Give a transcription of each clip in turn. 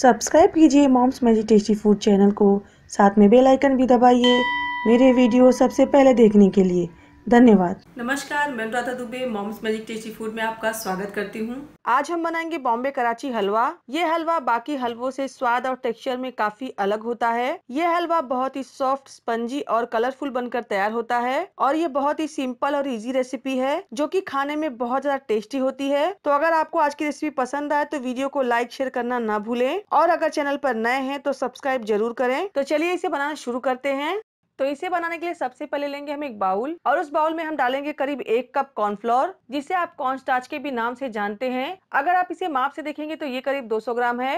subscribe कीजिए moms magic tasty food channel को साथ में बेल आइकन भी दबाइए मेरे वीडियो सबसे पहले देखने के लिए धन्यवाद नमस्कार मैं Radha Dubey moms magic tasty food में आपका स्वागत करती हूँ आज हम बनाएंगे बॉम्बे कराची हलवा ये हलवा बाकी हलवों से स्वाद और टेक्सचर में काफी अलग होता है ये हलवा बहुत ही सॉफ्ट स्पंजी और कलरफुल बनकर तैयार होता है और ये बहुत ही सिंपल और इजी रेसिपी है जो कि खाने में बहुत ज्यादा टेस्टी होती है तो अगर आपको आज की रेसिपी पसंद आए तो वीडियो को लाइक शेयर करना न भूले और अगर चैनल पर नए हैं तो सब्सक्राइब जरूर करें तो चलिए इसे बनाना शुरू करते हैं तो इसे बनाने के लिए सबसे पहले लेंगे हम एक बाउल और उस बाउल में हम डालेंगे करीब एक कप कॉर्नफ्लोर जिसे आप कॉर्नस्टार्च के भी नाम से जानते हैं अगर आप इसे माप से देखेंगे तो ये करीब 200 ग्राम है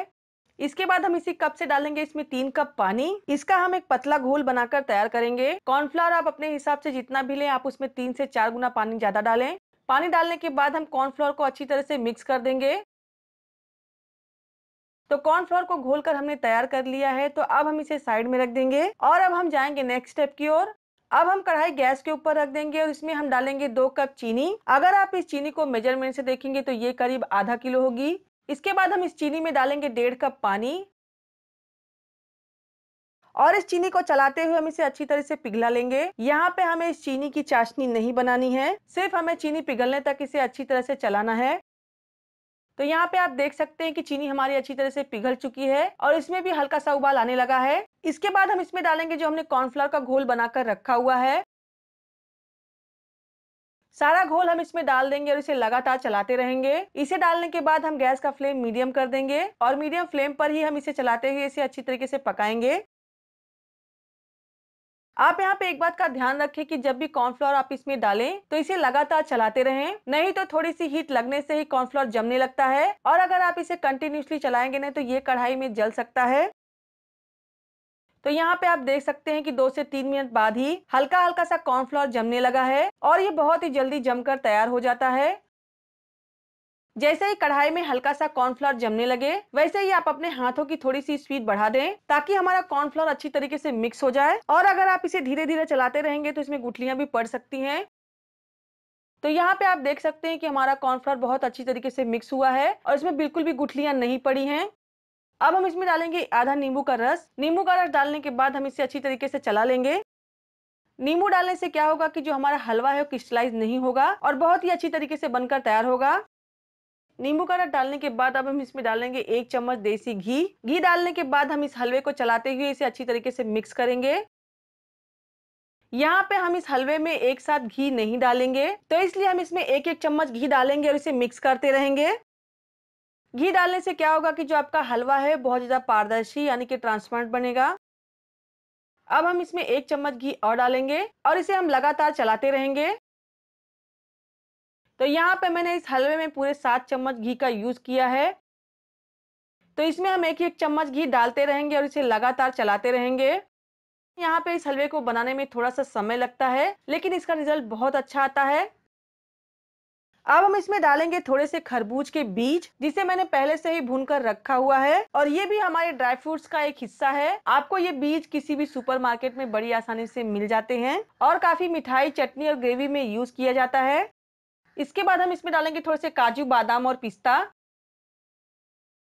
इसके बाद हम इसी कप से डालेंगे इसमें तीन कप पानी इसका हम एक पतला घोल बनाकर तैयार करेंगे कॉर्नफ्लोर आप अपने हिसाब से जितना भी लें आप उसमें तीन से चार गुना पानी ज्यादा डालें पानी डालने के बाद हम कॉर्नफ्लोर को अच्छी तरह से मिक्स कर देंगे तो कॉर्नफ्लोर को घोल हमने तैयार कर लिया है तो अब हम इसे साइड में रख देंगे और अब हम जाएंगे नेक्स्ट स्टेप की ओर अब हम कढ़ाई गैस के ऊपर रख देंगे और इसमें हम डालेंगे दो कप चीनी अगर आप इस चीनी को मेजरमेंट से देखेंगे तो ये करीब आधा किलो होगी इसके बाद हम इस चीनी में डालेंगे डेढ़ कप पानी और इस चीनी को चलाते हुए हम इसे अच्छी तरह से पिघला लेंगे यहाँ पे हमें इस चीनी की चाशनी नहीं बनानी है सिर्फ हमें चीनी पिघलने तक इसे अच्छी तरह से चलाना है तो यहाँ पे आप देख सकते हैं कि चीनी हमारी अच्छी तरह से पिघल चुकी है और इसमें भी हल्का सा उबाल आने लगा है इसके बाद हम इसमें डालेंगे जो हमने कॉर्नफ्लावर का घोल बनाकर रखा हुआ है सारा घोल हम इसमें डाल देंगे और इसे लगातार चलाते रहेंगे इसे डालने के बाद हम गैस का फ्लेम मीडियम कर देंगे और मीडियम फ्लेम पर ही हम इसे चलाते हुए इसे अच्छी तरीके से पकाएंगे आप यहाँ पे एक बात का ध्यान रखें कि जब भी कॉर्नफ्लोर आप इसमें डालें तो इसे लगातार चलाते रहें नहीं तो थोड़ी सी हीट लगने से ही कॉर्नफ्लोर जमने लगता है और अगर आप इसे कंटिन्यूसली चलाएंगे नहीं तो ये कढ़ाई में जल सकता है तो यहाँ पे आप देख सकते हैं कि दो से तीन मिनट बाद ही हल्का हल्का सा कॉर्नफ्लोर जमने लगा है और ये बहुत ही जल्दी जमकर तैयार हो जाता है जैसे ही कढ़ाई में हल्का सा कॉर्नफ्लोर जमने लगे वैसे ही आप अपने हाथों की थोड़ी सी स्पीड बढ़ा दें ताकि हमारा कॉर्नफ्लोर अच्छी तरीके से मिक्स हो जाए और अगर आप इसे धीरे धीरे चलाते रहेंगे तो इसमें गुठलियां भी पड़ सकती हैं तो यहाँ पे आप देख सकते हैं कि हमारा कॉर्नफ्लोर बहुत अच्छी तरीके से मिक्स हुआ है और इसमें बिल्कुल भी गुठलियां नहीं पड़ी हैं अब हम इसमें डालेंगे आधा नींबू का रस नींबू का रस डालने के बाद हम इसे अच्छी तरीके से चला लेंगे नींबू डालने से क्या होगा कि जो हमारा हलवा है वो क्रिस्टलाइज नहीं होगा और बहुत ही अच्छी तरीके से बनकर तैयार होगा नींबू काटा डालने के बाद अब हम इसमें डालेंगे एक चम्मच देसी घी घी डालने के बाद हम इस हलवे को चलाते हुए इसे अच्छी तरीके से मिक्स करेंगे यहाँ पे हम इस हलवे में एक साथ घी नहीं डालेंगे तो इसलिए हम इसमें एक एक चम्मच घी डालेंगे और इसे मिक्स करते रहेंगे घी डालने से क्या होगा कि जो आपका हलवा है बहुत ज़्यादा पारदर्शी यानी कि ट्रांसपेरेंट बनेगा अब हम इसमें एक चम्मच घी और डालेंगे और इसे हम लगातार चलाते रहेंगे तो यहाँ पे मैंने इस हलवे में पूरे सात चम्मच घी का यूज किया है तो इसमें हम एक एक चम्मच घी डालते रहेंगे और इसे लगातार चलाते रहेंगे यहाँ पे इस हलवे को बनाने में थोड़ा सा समय लगता है लेकिन इसका रिजल्ट बहुत अच्छा आता है अब हम इसमें डालेंगे थोड़े से खरबूज के बीज जिसे मैंने पहले से ही भून कर रखा हुआ है और ये भी हमारे ड्राई फ्रूट्स का एक हिस्सा है आपको ये बीज किसी भी सुपरमार्केट में बड़ी आसानी से मिल जाते हैं और काफी मिठाई चटनी और ग्रेवी में यूज किया जाता है इसके बाद हम इसमें डालेंगे थोड़े से काजू बादाम और पिस्ता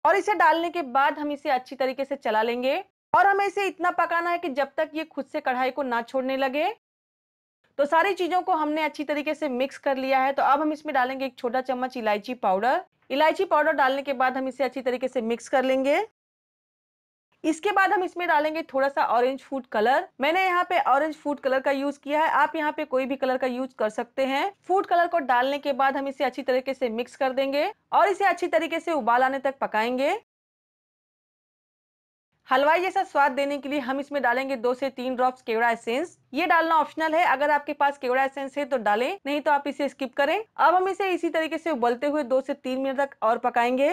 और इसे डालने के बाद हम इसे अच्छी तरीके से चला लेंगे और हमें इसे इतना पकाना है कि जब तक ये खुद से कढ़ाई को ना छोड़ने लगे तो सारी चीज़ों को हमने अच्छी तरीके से मिक्स कर लिया है तो अब हम इसमें डालेंगे एक छोटा चम्मच इलायची पाउडर इलायची पाउडर डालने के बाद हम इसे अच्छी तरीके से मिक्स कर लेंगे इसके बाद हम इसमें डालेंगे थोड़ा सा ऑरेंज फूड कलर मैंने यहाँ पे ऑरेंज फूड कलर का यूज किया है आप यहाँ पे कोई भी कलर का यूज कर सकते हैं फूड कलर को डालने के बाद हम इसे अच्छी तरीके से मिक्स कर देंगे और इसे अच्छी तरीके से उबाल आने तक पकाएंगे हलवाई जैसा स्वाद देने के लिए हम इसमें डालेंगे दो से तीन ड्रॉप्स केवड़ा एसेंस ये डालना ऑप्शनल है अगर आपके पास केवड़ा एसेंस है तो डालें नहीं तो आप इसे स्किप करें अब हम इसे इसी तरीके से उबलते हुए दो से तीन मिनट तक और पकाएंगे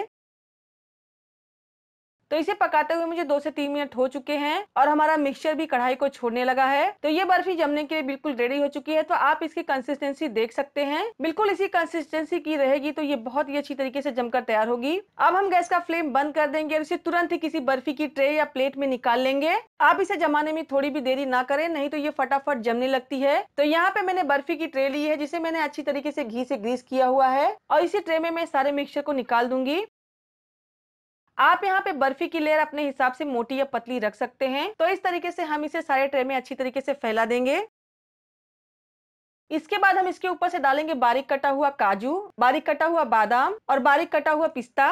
तो इसे पकाते हुए मुझे दो से तीन मिनट हो चुके हैं और हमारा मिक्सचर भी कढ़ाई को छोड़ने लगा है तो ये बर्फी जमने के लिए बिल्कुल रेडी हो चुकी है तो आप इसकी कंसिस्टेंसी देख सकते हैं बिल्कुल इसी कंसिस्टेंसी की रहेगी तो ये बहुत ही अच्छी तरीके से जमकर तैयार होगी अब हम गैस का फ्लेम बंद कर देंगे और इसे तुरंत ही किसी बर्फी की ट्रे या प्लेट में निकाल लेंगे आप इसे जमाने में थोड़ी भी देरी ना करें नहीं तो ये फटाफट जमने लगती है तो यहाँ पे मैंने बर्फी की ट्रे ली है जिसे मैंने अच्छी तरीके से घी से ग्रीस किया हुआ है और इसी ट्रे में मैं सारे मिक्सचर को निकाल दूंगी आप यहाँ पे बर्फी की लेयर अपने हिसाब से मोटी या पतली रख सकते हैं तो इस तरीके से हम इसे सारे ट्रे में अच्छी तरीके से फैला देंगे इसके बाद हम इसके ऊपर से डालेंगे बारीक कटा हुआ काजू बारीक कटा हुआ बादाम और बारीक कटा हुआ पिस्ता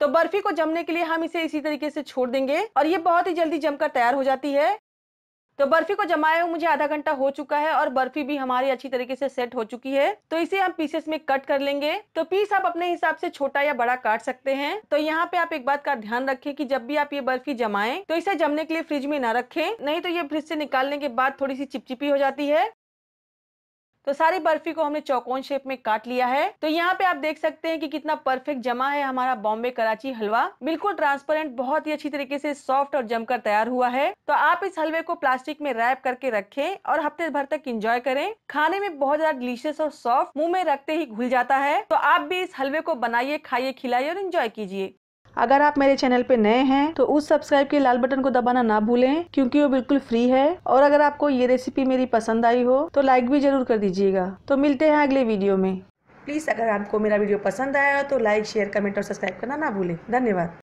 तो बर्फी को जमने के लिए हम इसे इसी तरीके से छोड़ देंगे और ये बहुत ही जल्दी जमकर तैयार हो जाती है तो बर्फी को जमाए हुए मुझे आधा घंटा हो चुका है और बर्फी भी हमारी अच्छी तरीके से सेट हो चुकी है तो इसे हम पीसेस में कट कर लेंगे तो पीस आप अपने हिसाब से छोटा या बड़ा काट सकते हैं तो यहाँ पे आप एक बात का ध्यान रखें कि जब भी आप ये बर्फी जमाएं तो इसे जमने के लिए फ्रिज में ना रखें नहीं तो ये फ्रिज से निकालने के बाद थोड़ी सी चिपचिपी हो जाती है तो सारी बर्फी को हमने चौकोन शेप में काट लिया है तो यहाँ पे आप देख सकते हैं कि कितना परफेक्ट जमा है हमारा बॉम्बे कराची हलवा बिल्कुल ट्रांसपेरेंट बहुत ही अच्छी तरीके से सॉफ्ट और जमकर तैयार हुआ है तो आप इस हलवे को प्लास्टिक में रैप करके रखें और हफ्ते भर तक इंजॉय करें खाने में बहुत ज्यादा डिलीशियस और सॉफ्ट मुंह में रखते ही घुल जाता है तो आप भी इस हलवे को बनाइए खाइए खिलाइए और इंजॉय कीजिए अगर आप मेरे चैनल पे नए हैं तो उस सब्सक्राइब के लाल बटन को दबाना ना भूलें क्योंकि वो बिल्कुल फ्री है और अगर आपको ये रेसिपी मेरी पसंद आई हो तो लाइक भी ज़रूर कर दीजिएगा तो मिलते हैं अगले वीडियो में प्लीज़ अगर आपको मेरा वीडियो पसंद आया हो तो लाइक शेयर कमेंट और सब्सक्राइब करना ना भूलें धन्यवाद